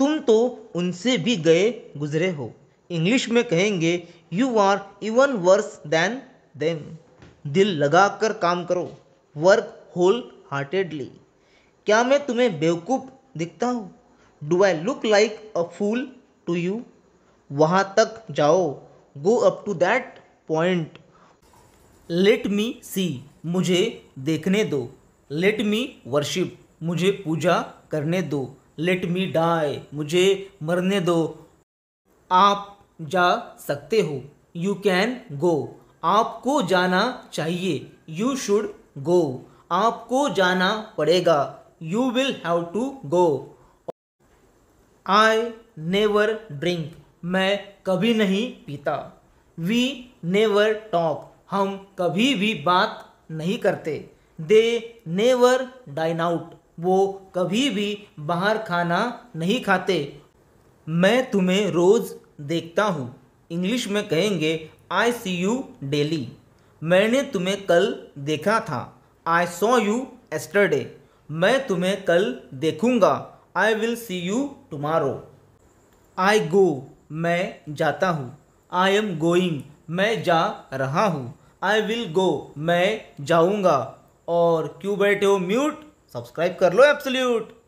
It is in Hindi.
तुम तो उनसे भी गए गुजरे हो इंग्लिश में कहेंगे you are even worse than them दिल लगाकर काम करो वर्क होल हार्टेडली क्या मैं तुम्हें बेवकूफ़ दिखता हूँ do I look like a fool to you वहाँ तक जाओ go up to that point let me see मुझे देखने दो लेट मी वर्शिप मुझे पूजा करने दो लेट मी डाई मुझे मरने दो आप जा सकते हो यू कैन गो आपको जाना चाहिए यू शुड गो आपको जाना पड़ेगा you will have to go I never drink मैं कभी नहीं पीता वी नेवर टॉक हम कभी भी बात नहीं करते दे नेवर डाइन आउट वो कभी भी बाहर खाना नहीं खाते मैं तुम्हें रोज़ देखता हूँ इंग्लिश में कहेंगे आई सी यू डेली मैंने तुम्हें कल देखा था आई सॉ यू एस्टरडे मैं तुम्हें कल देखूँगा I will see you tomorrow I go मैं जाता हूँ आई एम गोइंग मैं जा रहा हूँ आई विल गो मैं जाऊँगा और क्यों बैठे हो म्यूट सब्सक्राइब कर लो एप्सल्यूट